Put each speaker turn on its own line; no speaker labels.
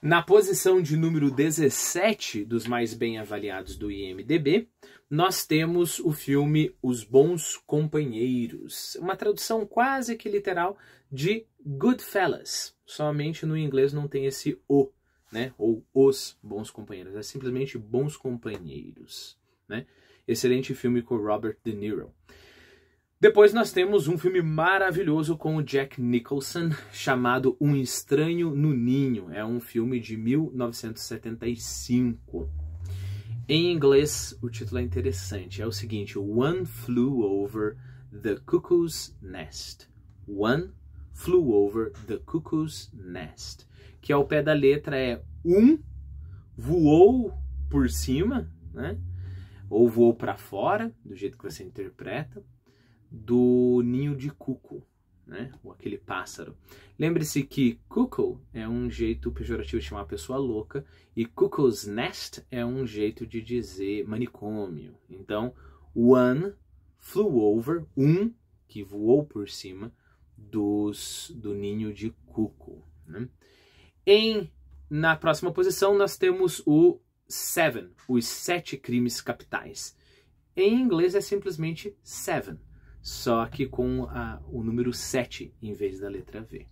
Na posição de número 17 dos mais bem avaliados do IMDb, nós temos o filme Os Bons Companheiros, uma tradução quase que literal de Goodfellas. Somente no inglês não tem esse o, né? Ou os bons companheiros, é simplesmente bons companheiros, né? Excelente filme com Robert De Niro. Depois nós temos um filme maravilhoso com o Jack Nicholson chamado Um Estranho no Ninho. É um filme de 1975. Em inglês, o título é interessante. É o seguinte: One Flew Over the Cuckoo's Nest. One Flew Over the Cuckoo's Nest. Que ao pé da letra é um voou por cima, né? Ou voou para fora, do jeito que você interpreta do ninho de cuco, né? ou aquele pássaro. Lembre-se que cuckoo é um jeito pejorativo de chamar a pessoa louca e cuckoo's nest é um jeito de dizer manicômio. Então, one flew over, um que voou por cima dos, do ninho de cuco. Né? Em, na próxima posição, nós temos o seven, os sete crimes capitais. Em inglês é simplesmente seven só que com a, o número 7 em vez da letra V.